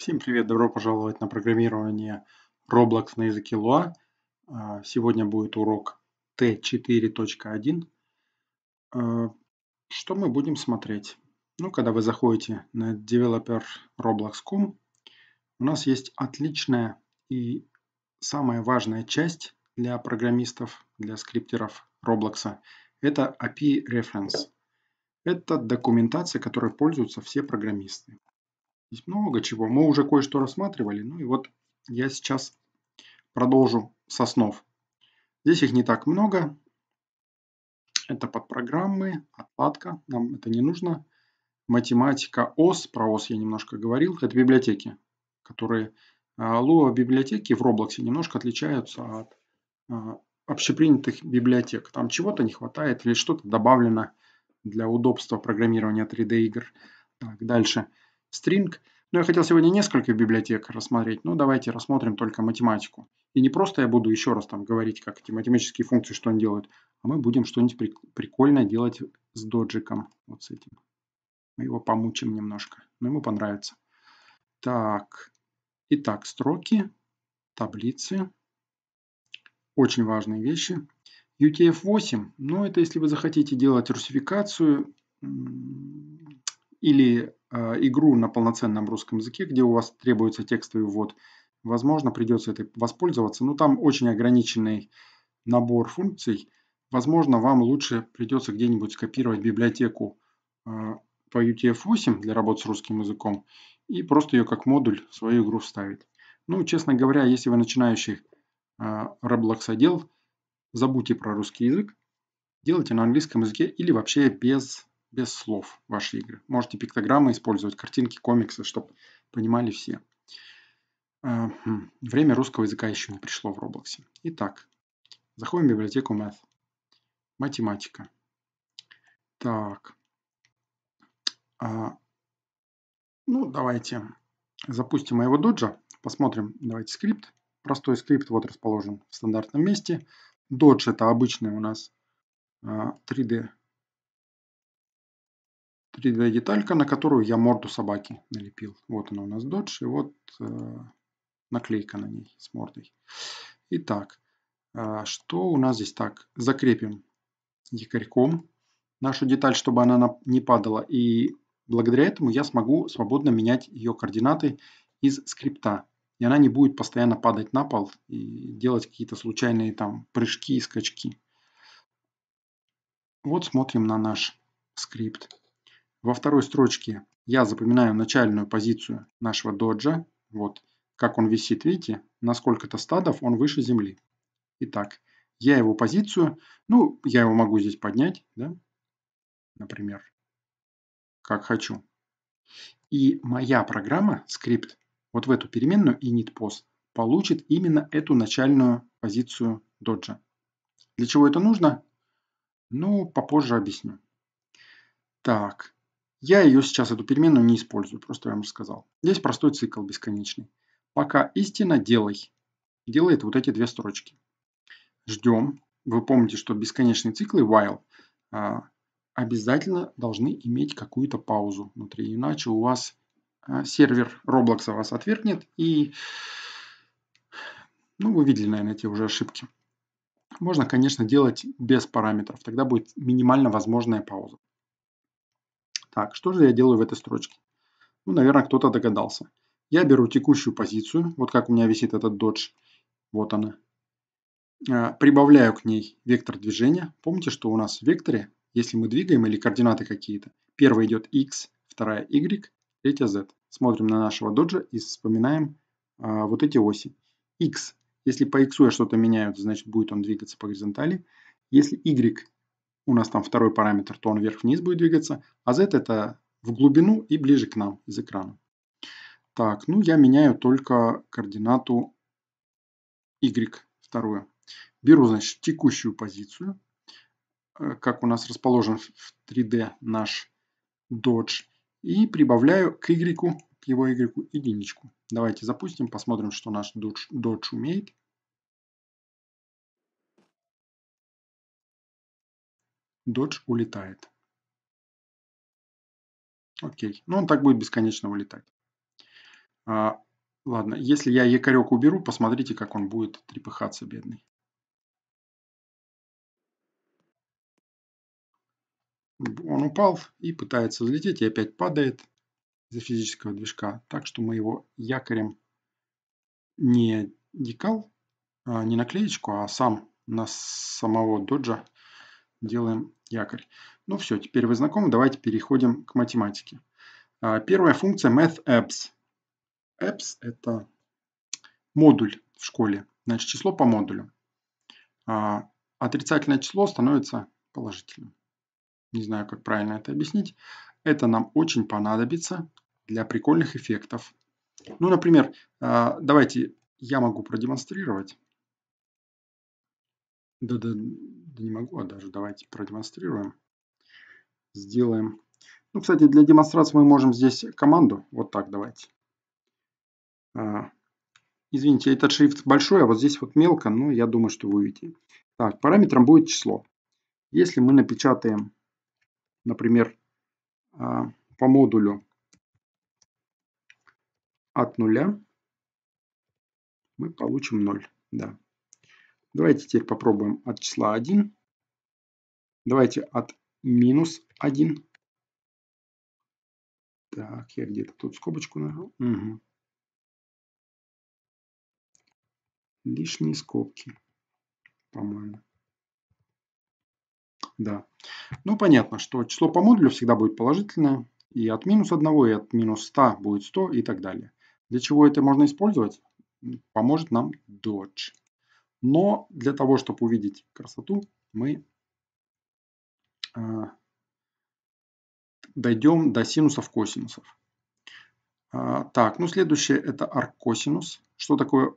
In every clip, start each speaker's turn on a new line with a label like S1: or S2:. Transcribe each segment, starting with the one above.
S1: Всем привет, добро пожаловать на программирование Roblox на языке Lua. А, сегодня будет урок T4.1. А, что мы будем смотреть? Ну, когда вы заходите на developer Roblox.com, у нас есть отличная и самая важная часть для программистов, для скриптеров Roblox. Это API Reference. Это документация, которой пользуются все программисты. Здесь много чего. Мы уже кое-что рассматривали. Ну и вот я сейчас продолжу с основ. Здесь их не так много. Это под программы. отладка. Нам это не нужно. Математика ОС. Про ОС я немножко говорил. Это библиотеки, которые... А, Луа библиотеки в Роблоксе немножко отличаются от а, общепринятых библиотек. Там чего-то не хватает или что-то добавлено для удобства программирования 3D игр. Так, Дальше string. Но ну, я хотел сегодня несколько библиотек рассмотреть, но давайте рассмотрим только математику. И не просто я буду еще раз там говорить, как эти математические функции, что они делают, а мы будем что-нибудь прикольное делать с доджиком, вот с этим. Мы его помучим немножко, но ему понравится. Так, итак, строки, таблицы, очень важные вещи. UTF-8, ну, это если вы захотите делать русификацию, или э, игру на полноценном русском языке, где у вас требуется текстовый ввод, возможно, придется этой воспользоваться. Но ну, там очень ограниченный набор функций. Возможно, вам лучше придется где-нибудь скопировать библиотеку э, по UTF-8 для работы с русским языком и просто ее как модуль в свою игру вставить. Ну, честно говоря, если вы начинающий э, Roblox-отдел, забудьте про русский язык, делайте на английском языке или вообще без без слов ваши игры. Можете пиктограммы использовать, картинки, комиксы, чтобы понимали все. Время русского языка еще не пришло в Роблоксе. Итак, заходим в библиотеку Math. Математика. Так. А, ну, давайте запустим моего доджа. Посмотрим, давайте скрипт. Простой скрипт вот расположен в стандартном месте. Додж это обычный у нас 3D а, 3D деталька, на которую я морду собаки налепил. Вот она у нас Dodge, и вот э, наклейка на ней с мордой. Итак, э, что у нас здесь так? Закрепим якорьком нашу деталь, чтобы она не падала. И благодаря этому я смогу свободно менять ее координаты из скрипта. И она не будет постоянно падать на пол и делать какие-то случайные там прыжки и скачки. Вот смотрим на наш скрипт. Во второй строчке я запоминаю начальную позицию нашего доджа. Вот как он висит, видите, на сколько-то стадов он выше земли. Итак, я его позицию, ну, я его могу здесь поднять, да, например, как хочу. И моя программа, скрипт, вот в эту переменную initPost получит именно эту начальную позицию доджа. Для чего это нужно? Ну, попозже объясню. Так, я ее сейчас, эту переменную, не использую, просто я вам рассказал. Здесь простой цикл бесконечный. Пока истина, делай. Делает вот эти две строчки. Ждем. Вы помните, что бесконечные циклы while а, обязательно должны иметь какую-то паузу внутри. Иначе у вас а, сервер Roblox вас отвергнет и... Ну, вы видели, наверное, эти уже ошибки. Можно, конечно, делать без параметров. Тогда будет минимально возможная пауза. Так, что же я делаю в этой строчке? Ну, наверное, кто-то догадался. Я беру текущую позицию, вот как у меня висит этот додж, вот она. А, прибавляю к ней вектор движения. Помните, что у нас в векторе, если мы двигаем или координаты какие-то, первая идет x, вторая y, третья z. Смотрим на нашего доджа и вспоминаем а, вот эти оси. x, если по x я что-то меняю, значит будет он двигаться по горизонтали. Если y у нас там второй параметр, то он вверх-вниз будет двигаться, а Z это в глубину и ближе к нам из экрана. Так, ну я меняю только координату Y вторую. Беру, значит, текущую позицию, э, как у нас расположен в 3D наш Dodge, и прибавляю к Y, к его Y
S2: единичку. Давайте запустим, посмотрим, что наш Dodge, Dodge умеет. Додж улетает. Окей. Ну, он так будет бесконечно улетать.
S1: А, ладно, если я якорек уберу, посмотрите, как он будет трепыхаться, бедный. Он упал и пытается взлететь, и опять падает из-за физического движка. Так что мы его якорем не декал, а не наклеечку, а сам на самого доджа делаем якорь. Ну все, теперь вы знакомы, давайте переходим к математике. А, первая функция mathApps. Apps – это модуль в школе, значит число по модулю. А, отрицательное число становится положительным. Не знаю, как правильно это объяснить. Это нам очень понадобится для прикольных эффектов. Ну, например, а, давайте я могу продемонстрировать. Да, да, да не могу, а даже давайте продемонстрируем. Сделаем. Ну, кстати, для демонстрации мы можем здесь команду. Вот так давайте. А, извините, этот шрифт большой, а вот здесь вот мелко, но я думаю, что вы увидите. Так, параметром будет число. Если мы напечатаем, например, а, по модулю от нуля, мы получим 0. Да. Давайте теперь попробуем от числа 1. Давайте от минус
S2: 1. Так, я где-то тут скобочку нажал. Угу. Лишние скобки, по-моему. Да. Ну, понятно, что
S1: число по модулю всегда будет положительное. И от минус 1, и от минус 100 будет 100 и так далее. Для чего это можно использовать? Поможет нам Dodge. Но для того, чтобы увидеть красоту, мы а, дойдем до синусов косинусов. А, так, ну следующее это аркосинус. Что такое,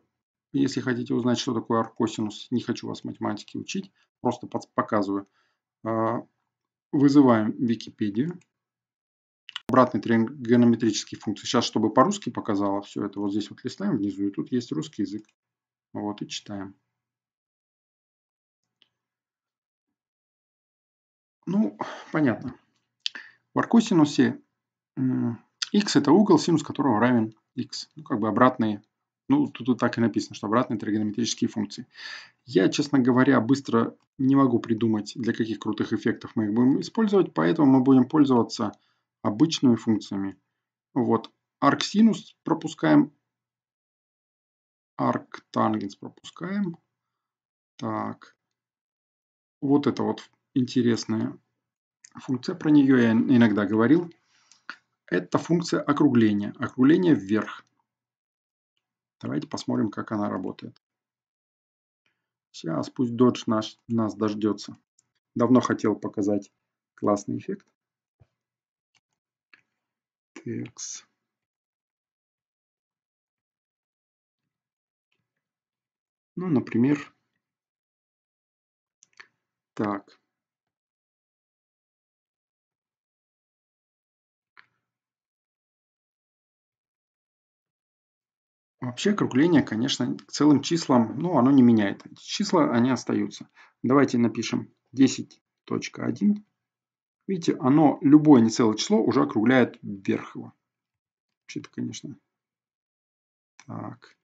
S1: если хотите узнать, что такое аркосинус, не хочу вас математики учить, просто показываю. А, вызываем Википедию. Обратный тригонометрические функции. Сейчас, чтобы по-русски показала
S2: все это, вот здесь вот листаем внизу, и тут есть русский язык. Вот и читаем. Ну, понятно.
S1: В аркосинусе x это угол, синус которого равен x. Ну, как бы обратные. Ну, тут, вот так и написано, что обратные тригонометрические функции. Я, честно говоря, быстро не могу придумать, для каких крутых эффектов мы их будем использовать, поэтому мы будем пользоваться обычными функциями. Вот, арксинус
S2: пропускаем, арктангенс пропускаем. Так, вот это вот интересная функция,
S1: про нее я иногда говорил. Это функция округления, округление вверх. Давайте посмотрим, как она работает. Сейчас пусть Dodge наш, нас дождется. Давно хотел показать классный эффект.
S2: Текс. Ну, например, так, Вообще округление, конечно, к целым числам, ну, оно не меняет. Числа,
S1: они остаются. Давайте напишем 10.1. Видите,
S2: оно, любое нецелое число уже округляет вверх его. Вообще-то, конечно. Так.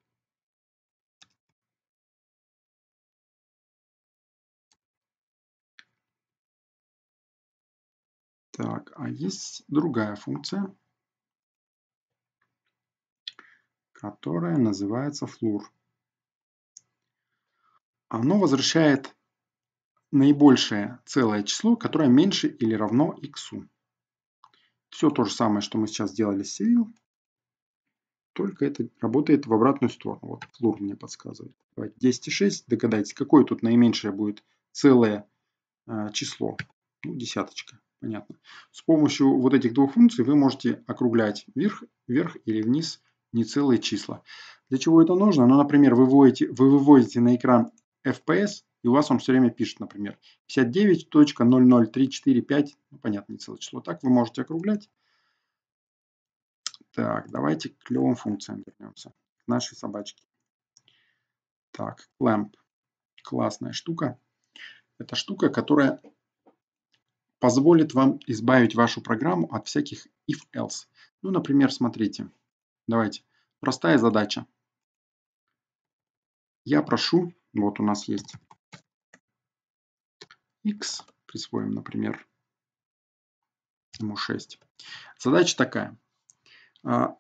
S2: Так, а есть другая функция.
S1: которое называется флур. Оно возвращает наибольшее целое число, которое меньше или равно x. Все то же самое, что мы сейчас делали с Civil, только это работает в обратную сторону. Вот флур мне подсказывает. 10,6. Догадайтесь, какое тут наименьшее будет целое э, число. Ну, десяточка. Понятно. С помощью вот этих двух функций вы можете округлять вверх, вверх или вниз не целые числа. Для чего это нужно? Ну, например, вы выводите, вы выводите на экран FPS, и у вас он все время пишет, например, 59.00345, ну, понятно, не целое число. Так вы можете округлять. Так, давайте к клевым функциям вернемся, к нашей собачке. Так, clamp. Классная штука. Это штука, которая позволит вам избавить вашу программу от всяких if-else. Ну, например, смотрите. Давайте. Простая задача. Я прошу, вот у нас есть x, присвоим, например, ему 6. Задача такая.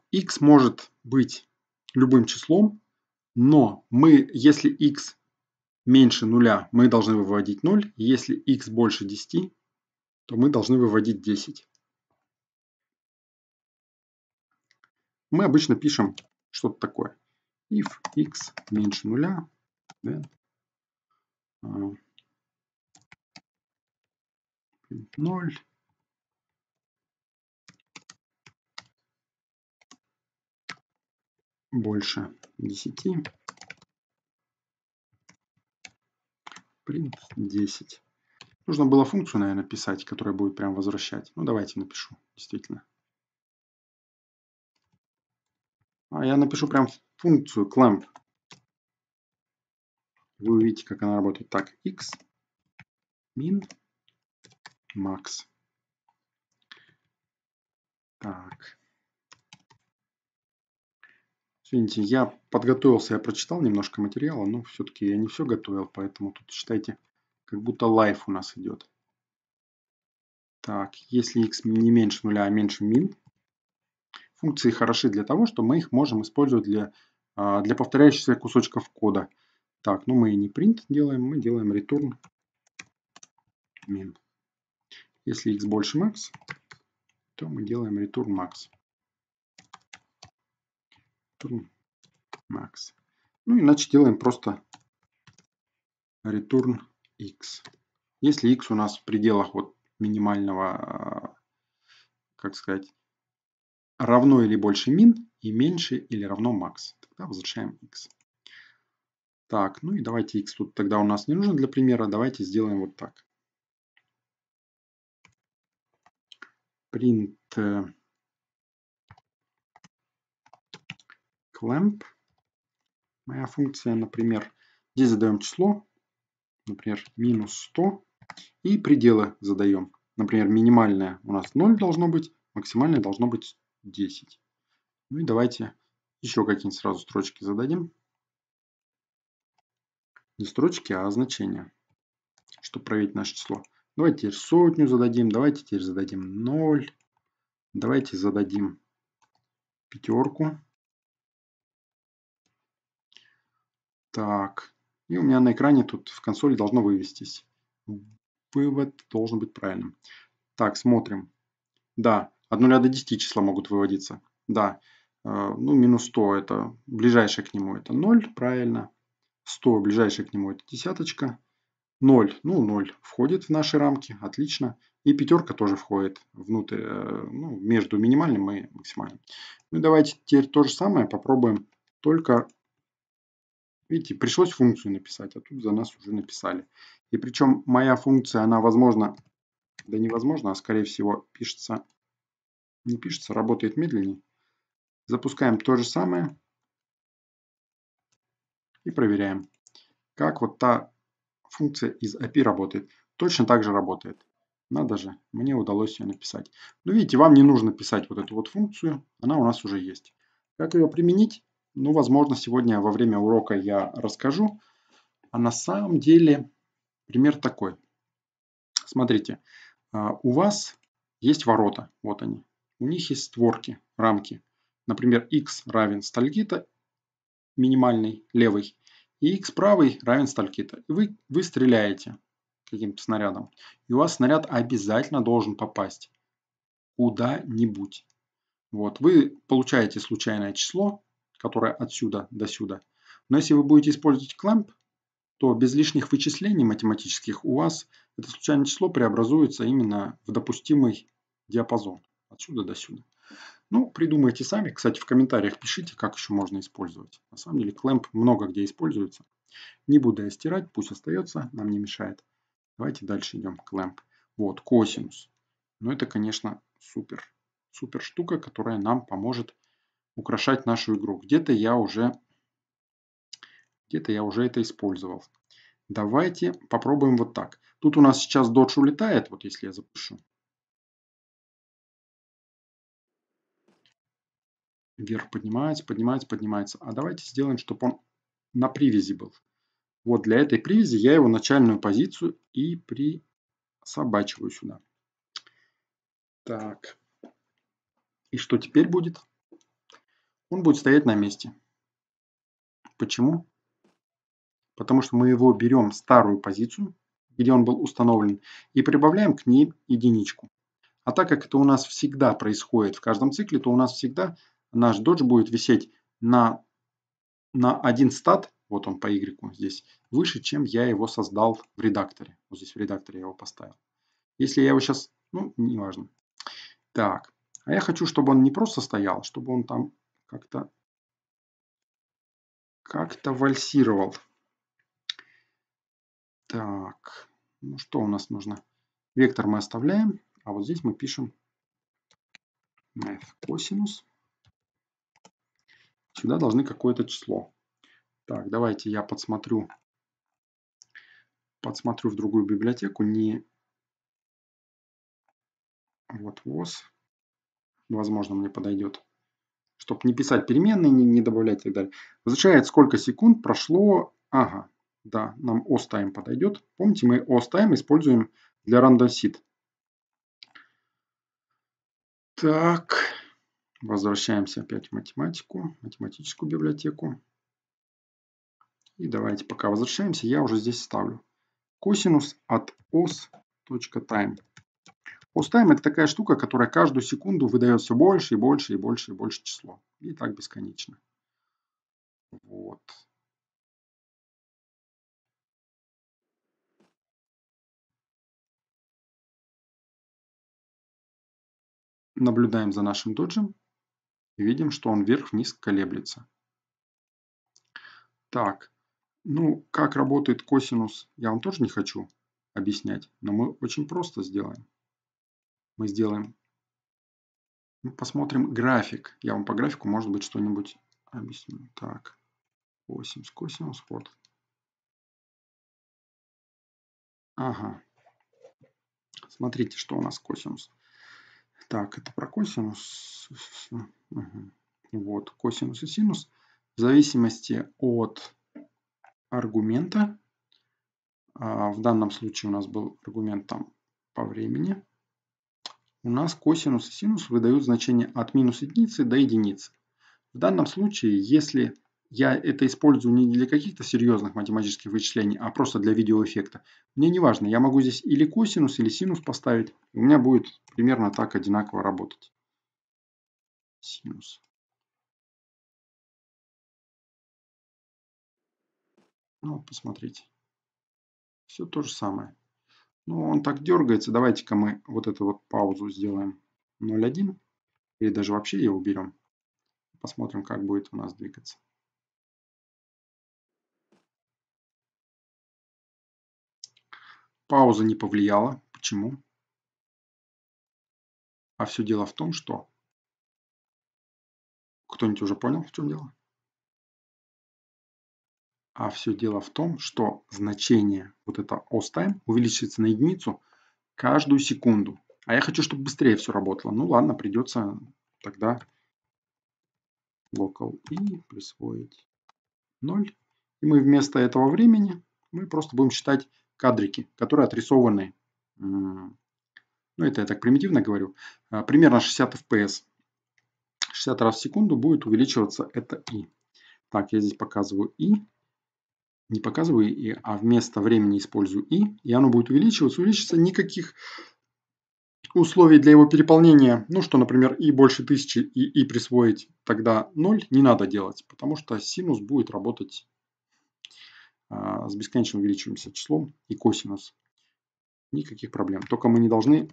S1: x а, может быть любым числом, но мы, если x меньше нуля, мы должны выводить 0. Если x больше 10, то мы должны выводить
S2: 10. мы обычно пишем что-то такое. If x меньше нуля, then, uh, 0, больше 10, print
S1: 10. Нужно было функцию, наверное, писать, которая будет прям возвращать.
S2: Ну, давайте напишу, действительно. А я напишу прям функцию clamp. Вы увидите, как она работает. Так, x min max. Так.
S1: Извините, я подготовился, я прочитал немножко материала, но все-таки я не все готовил, поэтому тут считайте, как будто лайф у нас идет. Так, если x не меньше нуля, а меньше min, Функции хороши для того, что мы их можем использовать для, а, для повторяющихся кусочков кода. Так, ну мы не print делаем, мы делаем return min. Если x больше max, то мы делаем return max. Return max. Ну, иначе делаем просто return x. Если x у нас в пределах вот минимального, а, как сказать, равно или больше мин и меньше или равно макс. Тогда возвращаем x. Так, ну и давайте x тут тогда у нас не нужен для примера. Давайте сделаем вот так. Print э, clamp. Моя функция, например, здесь задаем число, например, минус 100. И пределы задаем. Например, минимальное у нас 0 должно быть, максимальное должно быть 10. Ну и давайте еще какие-нибудь сразу строчки зададим. Не строчки, а значения, чтобы проверить наше число. Давайте теперь сотню зададим, давайте теперь зададим 0, давайте зададим пятерку. Так, и у меня на экране тут в консоли должно вывестись. Вывод должен быть правильным. Так, смотрим. Да, от 0 до 10 числа могут выводиться. Да, э, ну минус 100 это ближайшее к нему это 0, правильно. 100 ближайшее к нему это десяточка. 0, ну 0 входит в наши рамки, отлично. И пятерка тоже входит внутрь, э, ну, между минимальным и максимальным. Ну давайте теперь то же самое попробуем, только, видите, пришлось функцию написать, а тут за нас уже написали. И причем моя функция, она возможно, да невозможно, а скорее всего пишется не пишется, работает медленнее. Запускаем то же самое и проверяем, как вот та функция из API работает. Точно так же работает. Надо же, мне удалось ее написать. Но ну, видите, вам не нужно писать вот эту вот функцию, она у нас уже есть. Как ее применить? Ну, возможно, сегодня во время урока я расскажу. А на самом деле пример такой. Смотрите, а, у вас есть ворота, вот они, у них есть створки, рамки. Например, x равен стальгита, минимальный левый, и x правый равен стальгита. И вы, вы стреляете каким-то снарядом. И у вас снаряд обязательно должен попасть куда-нибудь. Вот, вы получаете случайное число, которое отсюда до сюда. Но если вы будете использовать clamp, то без лишних вычислений математических у вас это случайное число преобразуется именно в допустимый диапазон. Отсюда до сюда. Ну, придумайте сами. Кстати, в комментариях пишите, как еще можно использовать. На самом деле, клэмп много где используется. Не буду я стирать, пусть остается, нам не мешает. Давайте дальше идем. Клэмп. Вот, косинус. ну, это, конечно, супер. Супер штука, которая нам поможет украшать нашу игру. Где-то я уже где-то я уже это использовал. Давайте попробуем вот так. Тут у нас сейчас додж улетает, вот если я запущу. вверх поднимается, поднимается, поднимается. А давайте сделаем, чтобы он на привязи был. Вот для этой привязи я его начальную позицию и присобачиваю сюда. Так. И что теперь будет? Он будет стоять на месте. Почему? Потому что мы его берем старую позицию, где он был установлен, и прибавляем к ней единичку. А так как это у нас всегда происходит в каждом цикле, то у нас всегда наш додж будет висеть на, на один стат, вот он по Y здесь, выше, чем я его создал в редакторе. Вот здесь в редакторе я его поставил. Если я его сейчас, ну, неважно. Так, а я хочу, чтобы он не просто стоял, чтобы он там как-то как-то вальсировал. Так, ну что у нас нужно? Вектор мы оставляем, а вот здесь мы пишем f косинус всегда должны какое-то число. Так, давайте я подсмотрю, подсмотрю в другую библиотеку. Не вот ВОЗ, возможно, мне подойдет. Чтобы не писать переменные, не, не добавлять и так далее. Возвращает, сколько секунд прошло. Ага, да, нам OSTime подойдет. Помните, мы OSTime используем для random seed. Так, Возвращаемся опять в математику, математическую библиотеку. И давайте пока возвращаемся, я уже здесь ставлю косинус от os.time. OsTime это такая штука, которая каждую секунду выдает все больше и больше и больше и больше число. И так бесконечно. Вот.
S2: Наблюдаем за нашим доджем и видим, что он вверх-вниз колеблется. Так, ну
S1: как работает косинус, я вам тоже не хочу объяснять, но мы очень просто сделаем. Мы сделаем, мы ну, посмотрим график. Я вам по графику, может быть, что-нибудь
S2: объясню. Так, 8 с косинус, вот. Ага. Смотрите, что у нас косинус.
S1: Так, это про косинус. Вот, косинус и синус. В зависимости от аргумента, а, в данном случае у нас был аргумент там по времени, у нас косинус и синус выдают значение от минус единицы до единицы. В данном случае, если я это использую не для каких-то серьезных математических вычислений, а просто для видеоэффекта. Мне не важно, я могу здесь или косинус, или синус поставить. У меня будет примерно
S2: так одинаково работать. Синус. Ну, посмотрите. Все то же самое. Ну он так дергается. Давайте-ка мы вот эту вот паузу сделаем 0,1. Или даже вообще ее уберем. Посмотрим, как будет у нас двигаться. Пауза не повлияла. Почему? А все дело в том, что... Кто-нибудь уже понял, в чем дело? А все дело в том, что значение,
S1: вот это os time, увеличивается на единицу каждую секунду. А я хочу, чтобы быстрее все работало. Ну ладно, придется тогда local и присвоить 0. И мы вместо этого времени мы просто будем считать кадрики, которые отрисованы, ну это я так примитивно говорю, а, примерно 60 FPS. 60 раз в секунду будет увеличиваться это и. Так, я здесь показываю и, не показываю и, а вместо времени использую и, и оно будет увеличиваться, увеличится никаких условий для его переполнения, ну что, например, и больше тысячи и и присвоить тогда 0 не надо делать, потому что синус будет работать а, с бесконечно увеличивающимся числом и косинус. Никаких проблем. Только мы не должны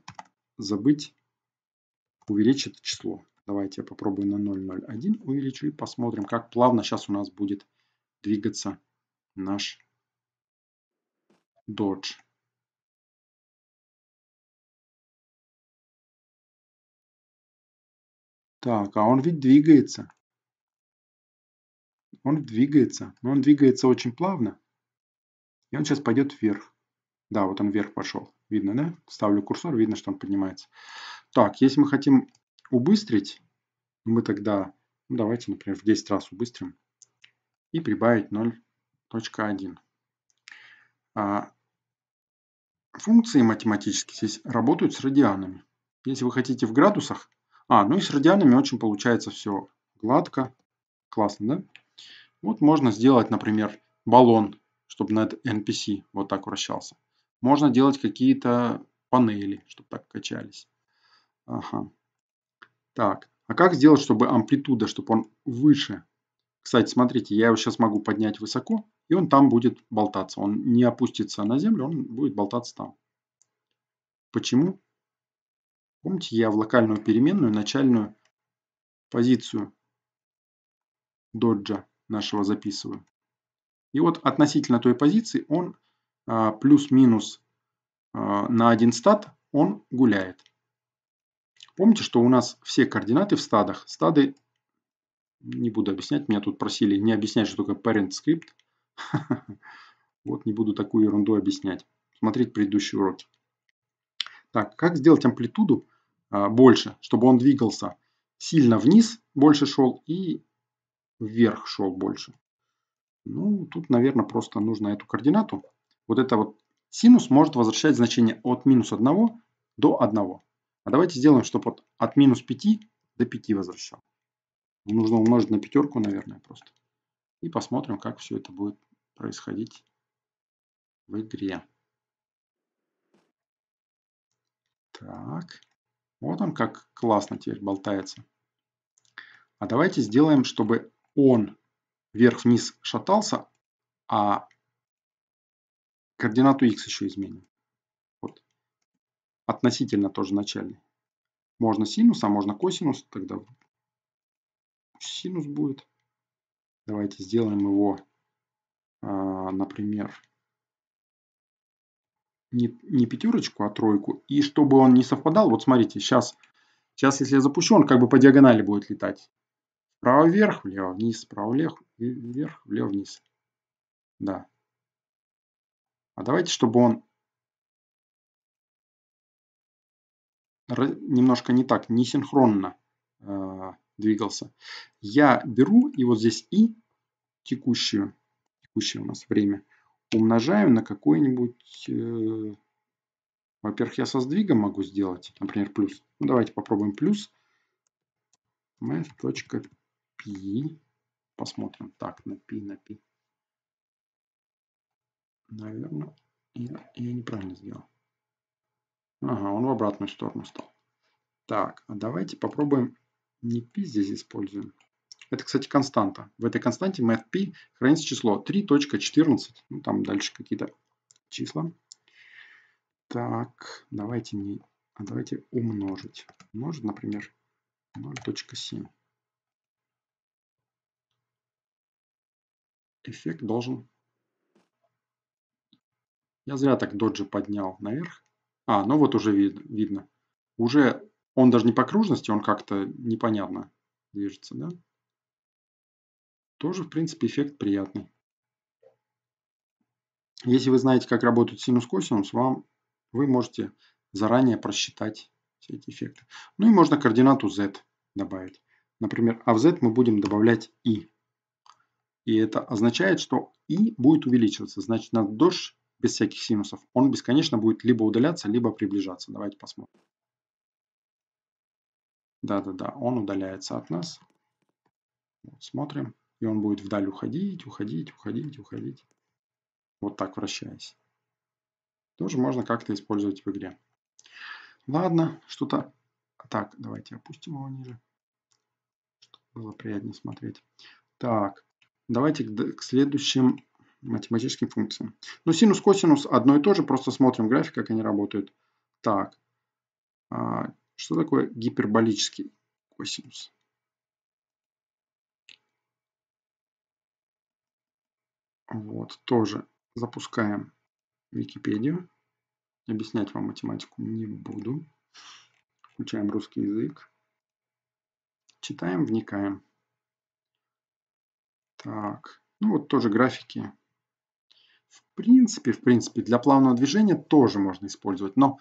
S1: забыть увеличить число. Давайте я попробую на 0,01 увеличу и посмотрим, как
S2: плавно сейчас у нас будет двигаться наш Dodge. Так, а он ведь двигается. Он двигается, но он двигается очень плавно. И он сейчас пойдет
S1: вверх. Да, вот он вверх пошел. Видно, да? Ставлю курсор, видно, что он поднимается. Так, если мы хотим убыстрить, мы тогда, ну, давайте, например, в 10 раз убыстрим. И прибавить 0.1. А, функции математические здесь работают с радианами. Если вы хотите в градусах... А, ну и с радианами очень получается все гладко. Классно, да? Вот можно сделать, например, баллон чтобы над NPC вот так вращался. Можно делать какие-то панели, чтобы так качались. Ага. Так, а как сделать, чтобы амплитуда, чтобы он выше? Кстати, смотрите, я его сейчас могу поднять высоко, и он там будет болтаться. Он не опустится на землю, он будет болтаться там. Почему? Помните, я в локальную переменную начальную позицию доджа нашего записываю. И вот относительно той позиции он а, плюс-минус а, на один стад он гуляет. Помните, что у нас все координаты в стадах. Стады, не буду объяснять, меня тут просили не объяснять, что такое parent script. Вот не буду такую ерунду объяснять. Смотреть предыдущий урок. Так, как сделать амплитуду а, больше, чтобы он двигался сильно вниз больше шел и вверх шел больше. Ну, тут, наверное, просто нужно эту координату. Вот это вот синус может возвращать значение от минус 1 до 1. А давайте сделаем, чтобы вот от минус 5 до 5 возвращал. Нужно умножить на пятерку, наверное, просто. И посмотрим, как все это будет происходить в игре. Так. Вот он как классно теперь болтается. А давайте сделаем, чтобы он вверх-вниз шатался, а координату x еще изменим. Вот. Относительно тоже начальный. Можно синус, а можно косинус. Тогда синус будет. Давайте сделаем его, а, например, не, пятерочку, а тройку. И чтобы он не совпадал, вот смотрите, сейчас, сейчас если я запущу, он как бы по диагонали будет летать. Справа вверх, влево вниз, вправо
S2: влево, вверх, влево вниз. Да. А давайте, чтобы он немножко
S1: не так, не синхронно э, двигался. Я беру и вот здесь и текущую, текущее у нас время, умножаю на какое нибудь Э, Во-первых, я со сдвигом могу сделать, например, плюс. Ну, давайте попробуем плюс. math.py пи. Посмотрим так на пи, на пи. Наверное, я, я неправильно сделал. Ага, он в обратную сторону стал. Так, а давайте попробуем не пи здесь используем. Это, кстати, константа. В этой константе мы пи хранится число 3.14. Ну, там дальше какие-то числа. Так, давайте не... А давайте умножить.
S2: Умножить, например, 0.7. эффект должен...
S1: Я зря так доджи поднял наверх. А, ну вот уже вид видно. Уже он даже не по окружности, он как-то непонятно движется, да? Тоже, в принципе, эффект приятный. Если вы знаете, как работает синус-косинус, вам вы можете заранее просчитать все эти эффекты. Ну и можно координату z добавить. Например, а в z мы будем добавлять i. И это означает, что и будет увеличиваться. Значит, наш дождь без всяких синусов, он бесконечно будет либо удаляться, либо приближаться. Давайте посмотрим. Да-да-да, он удаляется от нас. Вот, смотрим. И он будет вдаль уходить, уходить, уходить, уходить. Вот так вращаясь. Тоже можно как-то использовать в игре. Ладно, что-то... Так, давайте опустим его ниже. Чтобы было приятнее смотреть. Так, Давайте к, следующим математическим функциям. Ну, синус, косинус одно и то же, просто смотрим график, как они работают. Так, а, что такое гиперболический косинус? Вот, тоже запускаем Википедию. Объяснять вам математику не буду. Включаем русский язык. Читаем, вникаем. Так, ну вот тоже графики. В принципе, в принципе, для плавного движения тоже можно использовать. Но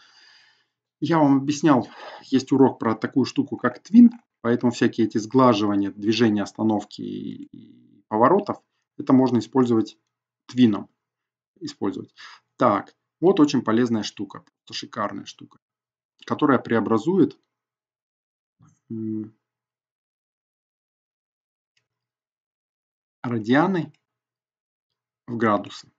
S1: я вам объяснял, есть урок про такую штуку, как твин, поэтому всякие эти сглаживания, движения, остановки и поворотов, это можно использовать твином. Использовать. Так, вот очень полезная штука, шикарная штука, которая преобразует
S2: радианы в градусы.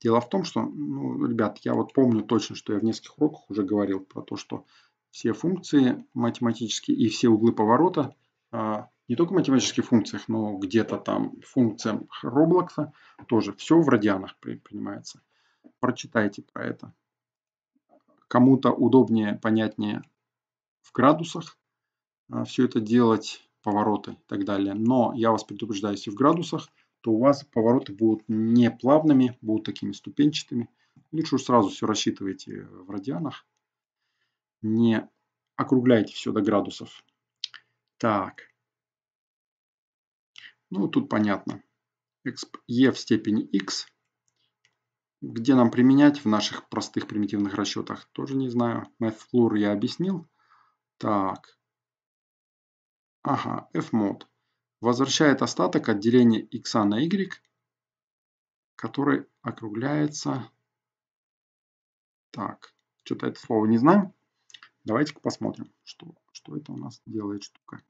S1: Дело в том, что, ну, ребят, я вот помню точно, что я в нескольких уроках уже говорил про то, что все функции математические и все углы поворота, э, не только в математических функциях, но где-то там функциям Роблокса тоже все в радианах при, принимается. Прочитайте про это. Кому-то удобнее, понятнее в градусах э, а, все это делать, повороты и так далее. Но я вас предупреждаю, если в градусах, то у вас повороты будут не плавными, будут такими ступенчатыми. Лучше уж сразу все рассчитывайте в радианах. Не округляйте все до градусов. Так. Ну, тут понятно. Е в степени x. Где нам применять в наших простых примитивных расчетах, тоже не знаю. Math я объяснил. Так. Ага, fmod. Возвращает остаток от деления x на y, который округляется... Так, что-то это слово не знаю. Давайте-ка
S2: посмотрим, что, что это у нас делает штука.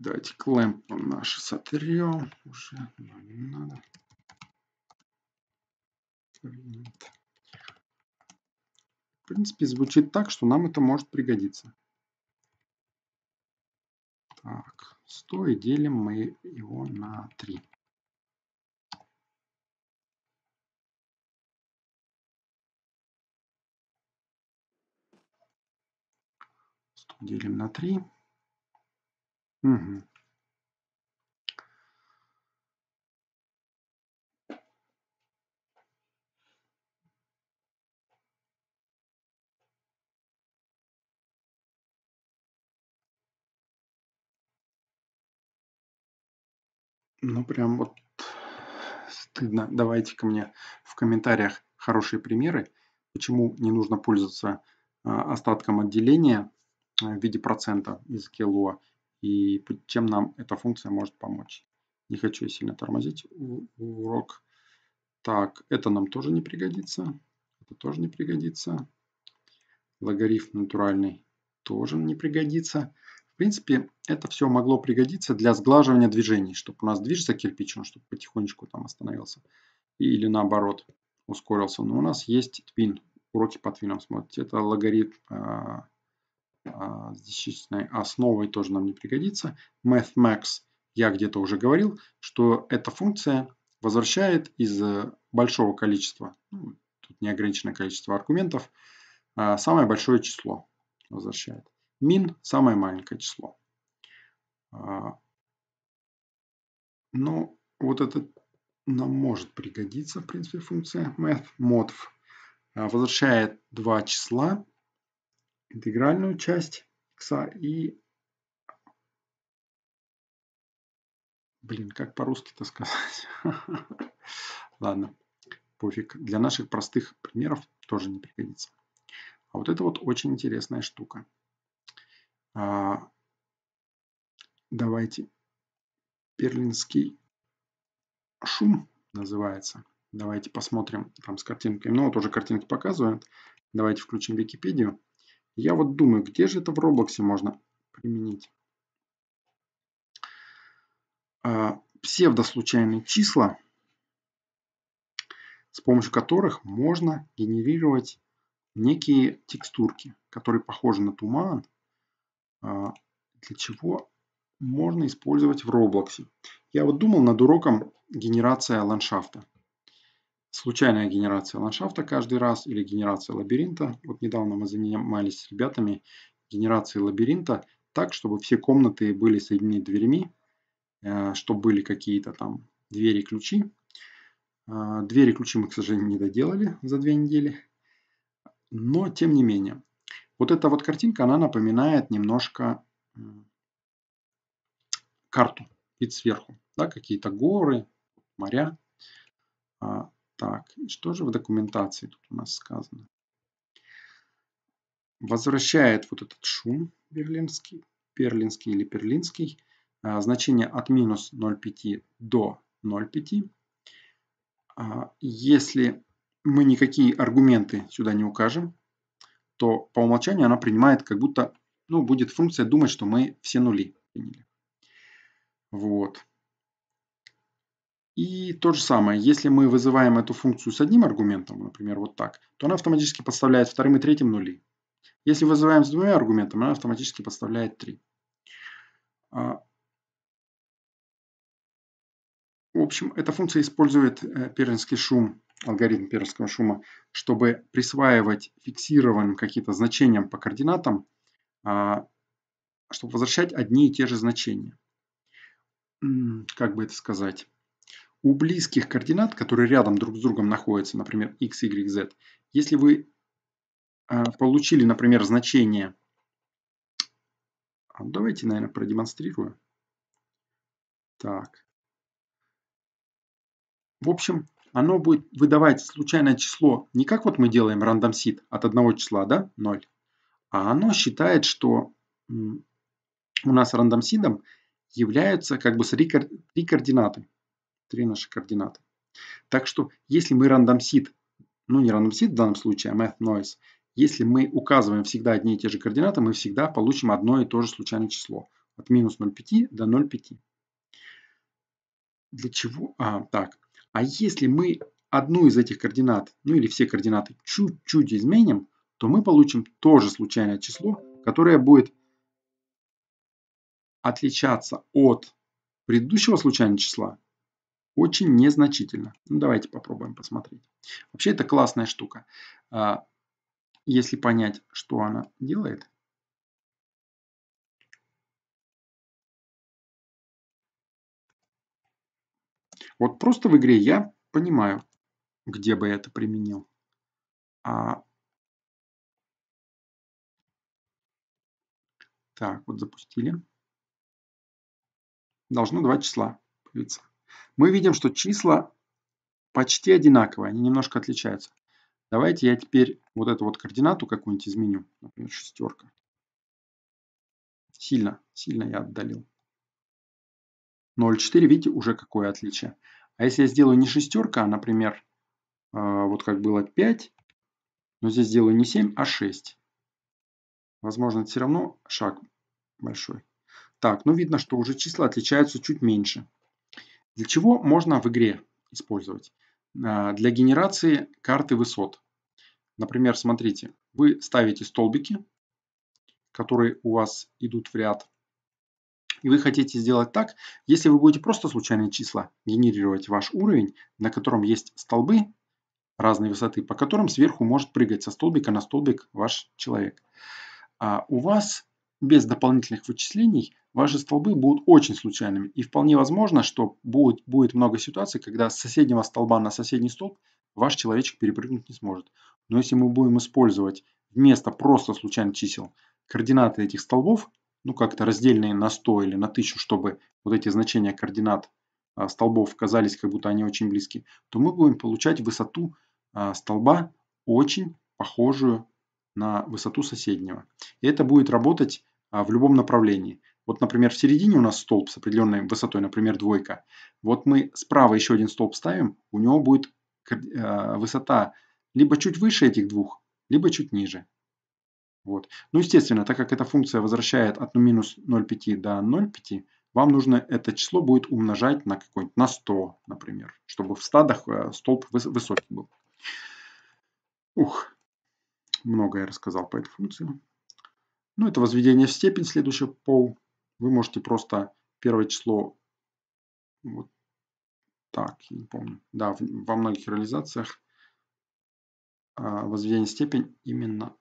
S2: Давайте клэмп наш сотрем. Уже нам не надо.
S1: В принципе, звучит так, что нам это может пригодиться. Так, 100 и делим
S2: мы его на 3. делим на 3. Угу. Ну, прям вот стыдно. Давайте ко мне
S1: в комментариях хорошие примеры, почему не нужно пользоваться а, остатком отделения а, в виде процента из кило и чем нам эта функция может помочь. Не хочу я сильно тормозить урок. Так, это нам тоже не пригодится. Это тоже не пригодится. Логарифм натуральный тоже не пригодится. В принципе, это все могло пригодиться для сглаживания движений, чтобы у нас движется кирпич, он чтобы потихонечку там остановился. Или наоборот, ускорился. Но у нас есть твин, уроки по твинам. Смотрите, это логарифм а, а, основой тоже нам не пригодится. MathMax, я где-то уже говорил, что эта функция возвращает из э, большого количества, ну, тут неограниченное количество аргументов, а, самое большое число возвращает. Мин – самое маленькое число. А, Но ну, вот это нам может пригодиться, в принципе, функция math, modf. А, возвращает два числа, интегральную часть x и... Блин, как по-русски-то сказать? Ладно, пофиг. Для наших простых примеров тоже не пригодится. А вот это вот очень интересная штука. А, давайте. Перлинский шум называется. Давайте посмотрим там с картинками. Ну, вот уже картинки показывают. Давайте включим Википедию. Я вот думаю, где же это в Роблоксе можно применить? А, псевдослучайные числа, с помощью которых можно генерировать некие текстурки, которые похожи на туман, а, для чего можно использовать в Roblox. Я вот думал над уроком генерация ландшафта. Случайная генерация ландшафта каждый раз или генерация лабиринта. Вот недавно мы занимались с ребятами генерацией лабиринта так, чтобы все комнаты были соединены дверями, э, чтобы были какие-то там двери, ключи. А, двери, ключи мы, к сожалению, не доделали за две недели. Но, тем не менее, вот эта вот картинка, она напоминает немножко карту, вид сверху. Да, Какие-то горы, моря. А, так, что же в документации тут у нас сказано? Возвращает вот этот шум берлинский, перлинский или перлинский, а, значение от минус 0,5 до 0,5. А, если мы никакие аргументы сюда не укажем, то по умолчанию она принимает, как будто ну, будет функция думать, что мы все нули приняли. Вот. И то же самое, если мы вызываем эту функцию с одним аргументом, например, вот так, то она автоматически подставляет вторым и третьим нули. Если вызываем с двумя аргументами, она автоматически подставляет три а, В общем, эта функция использует э, пернский шум алгоритм перовского шума, чтобы присваивать фиксированным какие-то значениям по координатам, а, чтобы возвращать одни и те же значения. Как бы это сказать? У близких координат, которые рядом друг с другом находятся, например, x, y, z, если вы а, получили, например, значение... А, давайте, наверное, продемонстрирую. Так. В общем, оно будет выдавать случайное число не как вот мы делаем рандом seed от одного числа, да, 0, а оно считает, что у нас рандом сидом являются как бы три, координаты, три наши координаты. Так что если мы рандом сид, ну не рандом сид в данном случае, а math noise, если мы указываем всегда одни и те же координаты, мы всегда получим одно и то же случайное число. От минус 0,5 до 0,5. Для чего? А, так. А если мы одну из этих координат, ну или все координаты чуть-чуть изменим, то мы получим тоже случайное число, которое будет отличаться от предыдущего случайного числа очень незначительно. Ну, давайте попробуем посмотреть.
S2: Вообще это классная штука. А, если понять, что она делает, Вот просто в игре я понимаю, где бы я это применил. А... Так, вот запустили. Должно два
S1: числа появиться. Мы видим, что числа почти одинаковые, они немножко отличаются. Давайте я теперь вот эту вот координату какую-нибудь изменю, например, шестерка. Сильно, сильно я отдалил. 0,4, видите, уже какое отличие. А если я сделаю не шестерка, а, например, а, вот как было 5, но здесь сделаю не 7, а 6. Возможно, это все равно шаг большой. Так, ну видно, что уже числа отличаются чуть меньше. Для чего можно в игре использовать? А, для генерации карты высот. Например, смотрите, вы ставите столбики, которые у вас идут в ряд и вы хотите сделать так, если вы будете просто случайные числа генерировать ваш уровень, на котором есть столбы разной высоты, по которым сверху может прыгать со столбика на столбик ваш человек. А у вас без дополнительных вычислений ваши столбы будут очень случайными. И вполне возможно, что будет, будет много ситуаций, когда с соседнего столба на соседний столб ваш человечек перепрыгнуть не сможет. Но если мы будем использовать вместо просто случайных чисел координаты этих столбов, ну, как-то раздельные на 100 или на 1000, чтобы вот эти значения координат а, столбов казались, как будто они очень близки, то мы будем получать высоту а, столба, очень похожую на высоту соседнего. И это будет работать а, в любом направлении. Вот, например, в середине у нас столб с определенной высотой, например, двойка. Вот мы справа еще один столб ставим, у него будет высота либо чуть выше этих двух, либо чуть ниже. Вот. Ну, естественно, так как эта функция возвращает от минус 0,5 до 0,5, вам нужно это число будет умножать на какой-нибудь, на 100, например, чтобы в стадах э, столб высокий был. Ух, много я рассказал по этой функции. Ну, это возведение в степень следующего пол. Вы можете просто первое число, вот так, я не помню, да, во многих реализациях а, возведение в степень именно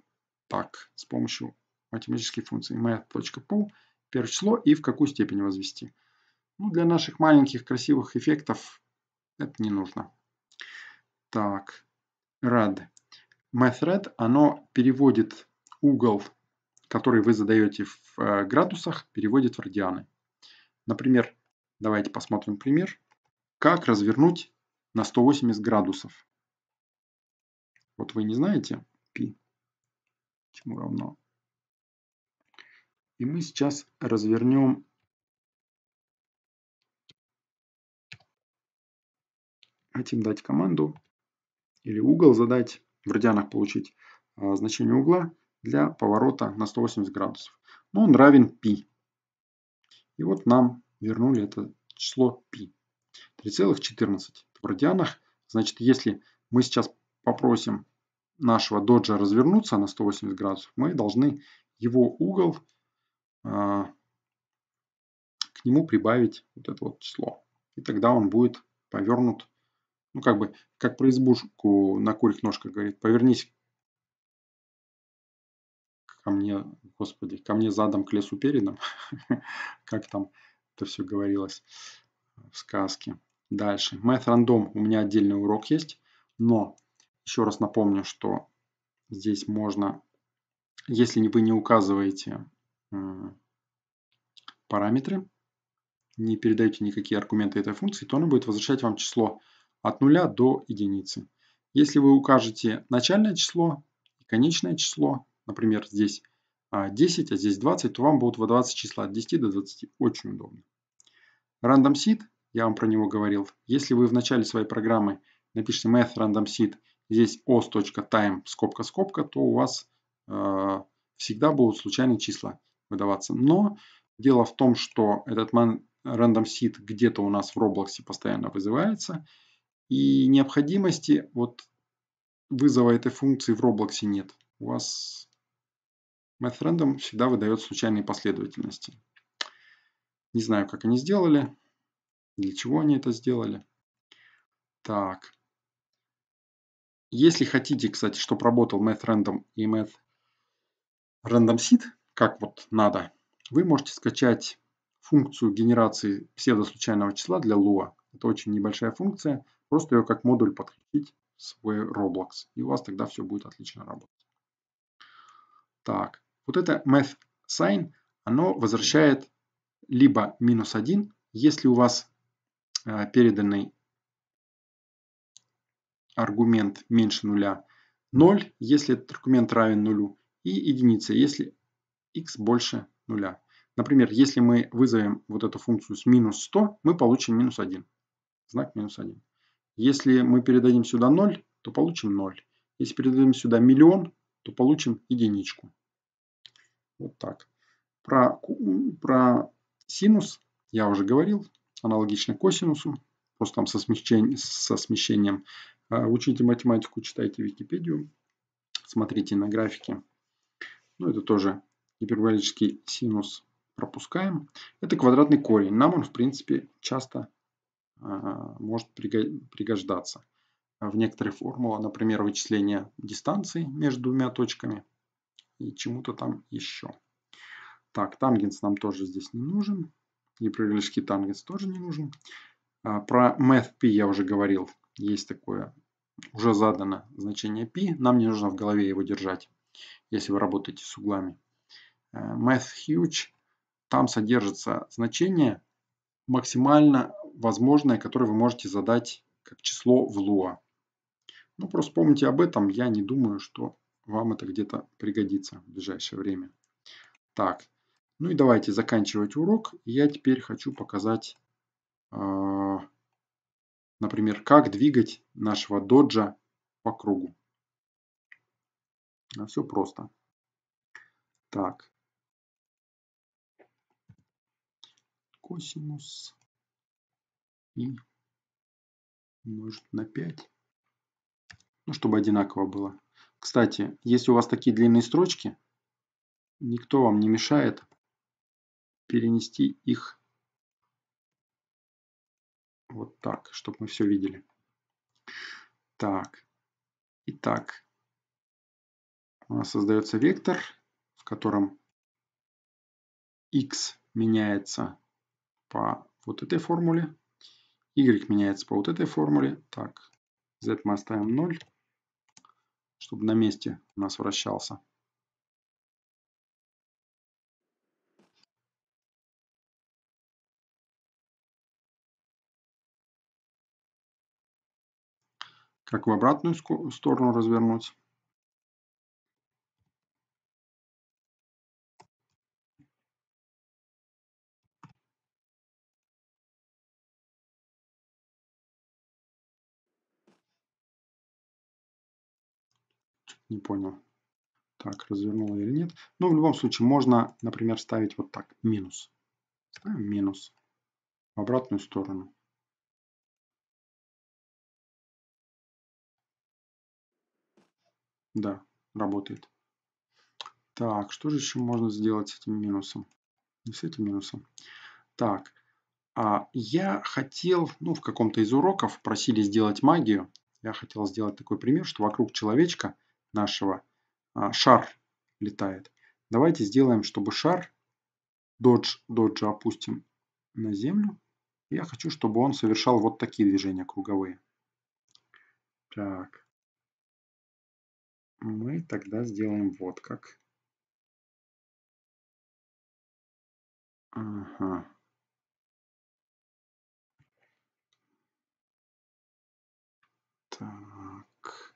S1: так с помощью математических функций math.pool первое число и в какую степень возвести. Ну, для наших маленьких красивых эффектов это не нужно. Так, rad. MathRad, оно переводит угол, который вы задаете в э, градусах, переводит в радианы. Например, давайте посмотрим пример. Как развернуть на 180 градусов?
S2: Вот вы не знаете, чему равно. И мы сейчас развернем хотим дать команду или
S1: угол задать, в радианах получить а, значение угла для поворота на 180 градусов. Но ну, он равен π. И вот нам вернули это число π. 3,14 в радианах. Значит, если мы сейчас попросим нашего доджа развернуться на 180 градусов, мы должны его угол а, к нему прибавить вот это вот число. И тогда он будет повернут, ну как бы, как про избушку на курих ножках говорит, повернись ко мне, господи, ко мне задом к лесу передом, как там это все говорилось в сказке. Дальше. Math Random у меня отдельный урок есть, но еще раз напомню, что здесь можно, если вы не указываете параметры, не передаете никакие аргументы этой функции, то она будет возвращать вам число от 0 до единицы. Если вы укажете начальное число и конечное число, например, здесь 10, а, а здесь 20, то вам будут выдаваться числа от 10 до 20. Очень удобно. Random seed, я вам про него говорил. Если вы в начале своей программы напишите math random seed здесь os.time скобка-скобка, то у вас э, всегда будут случайные числа выдаваться. Но дело в том, что этот man, random seed где-то у нас в Roblox постоянно вызывается, и необходимости вот вызова этой функции в Roblox нет. У вас MathRandom всегда выдает случайные последовательности. Не знаю, как они сделали, для чего они это сделали. Так, если хотите, кстати, чтобы работал MathRandom и MathRandomSeed, как вот надо, вы можете скачать функцию генерации псевдослучайного числа для Lua. Это очень небольшая функция, просто ее как модуль подключить в свой Roblox. И у вас тогда все будет отлично работать. Так, вот это MathSign, оно возвращает либо минус 1, если у вас э, переданный аргумент меньше нуля, 0, если этот аргумент равен нулю, и единица, если x больше нуля. Например, если мы вызовем вот эту функцию с минус 100, мы получим минус 1. Знак минус 1. Если мы передадим сюда 0, то получим 0. Если передадим сюда миллион, то получим единичку. Вот так. Про, про синус я уже говорил, аналогично косинусу, просто там со, смещень, со смещением а, учите математику, читайте Википедию, смотрите на графики. Ну, это тоже гиперболический синус пропускаем. Это квадратный корень. Нам он, в принципе, часто а, может пригождаться. В некоторые формулы, например, вычисление дистанции между двумя точками и чему-то там еще. Так, тангенс нам тоже здесь не нужен. Гиперболический тангенс тоже не нужен. А, про MathP я уже говорил. Есть такое уже задано значение π, нам не нужно в голове его держать, если вы работаете с углами. Э, math huge, там содержится значение максимально возможное, которое вы можете задать как число в луа. Ну, просто помните об этом, я не думаю, что вам это где-то пригодится в ближайшее время. Так, ну и давайте заканчивать урок. Я теперь хочу показать... Э Например, как двигать нашего доджа по
S2: кругу. все просто. Так. Косинус и умножить на 5. Ну,
S1: чтобы одинаково было. Кстати, если у вас такие длинные строчки, никто
S2: вам не мешает перенести их вот так, чтобы мы все видели. Так.
S1: Итак, у нас создается вектор, в котором x меняется по вот этой формуле, y меняется по вот этой формуле. Так, z мы оставим 0,
S2: чтобы на месте у нас вращался. как в обратную сторону развернуть. Не понял, так развернула или нет. Но ну, в любом случае можно, например, ставить вот так, минус. Ставим минус в обратную сторону. Да, работает. Так, что же еще можно
S1: сделать с этим минусом? С этим минусом. Так, а я хотел, ну, в каком-то из уроков просили сделать магию. Я хотел сделать такой пример, что вокруг человечка нашего а, шар летает. Давайте сделаем, чтобы шар, додж, доджа опустим на землю. Я хочу, чтобы он совершал вот такие движения круговые. Так,
S2: мы тогда сделаем вот как. Ага. Так.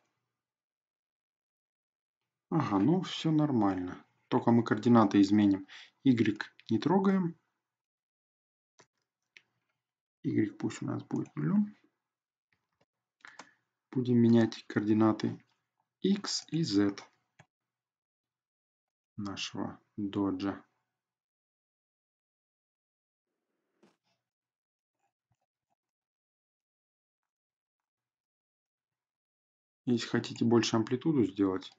S2: Ага, ну все нормально. Только мы координаты
S1: изменим. Y не трогаем. Y пусть у нас будет нулем. Будем менять координаты
S2: x и z нашего доджа. Если хотите больше амплитуду сделать,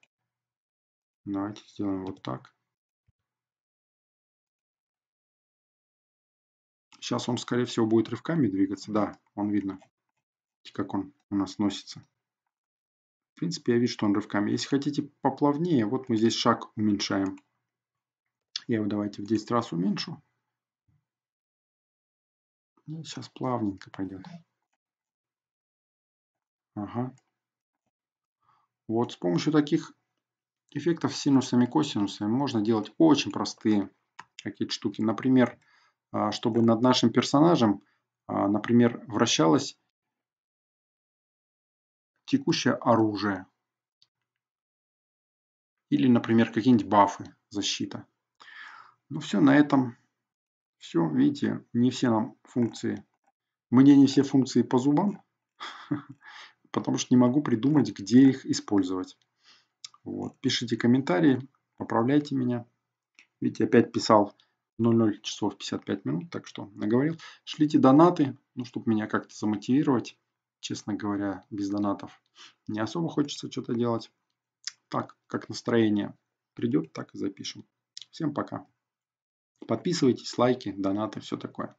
S2: давайте сделаем вот так. Сейчас он, скорее всего, будет рывками двигаться. Да, он видно, как он у нас носится. В
S1: принципе, я вижу, что он рывками. Если хотите поплавнее, вот мы здесь шаг уменьшаем.
S2: Я его давайте в 10 раз уменьшу. И сейчас плавненько пойдет. Ага.
S1: Вот с помощью таких эффектов синусами и косинусами можно делать очень простые какие-то штуки. Например, а, чтобы над нашим персонажем, а,
S2: например, вращалась текущее оружие. Или, например, какие-нибудь бафы, защита.
S1: Ну все, на этом все. Видите, не все нам функции. Мне не все функции по зубам, потому что не могу придумать, где их использовать. Вот. Пишите комментарии, поправляйте меня. Видите, опять писал 00 часов 55 минут, так что наговорил. Шлите донаты, ну, чтобы меня как-то замотивировать честно говоря, без донатов. Не особо хочется что-то делать. Так, как настроение придет, так и запишем. Всем пока. Подписывайтесь, лайки, донаты, все такое.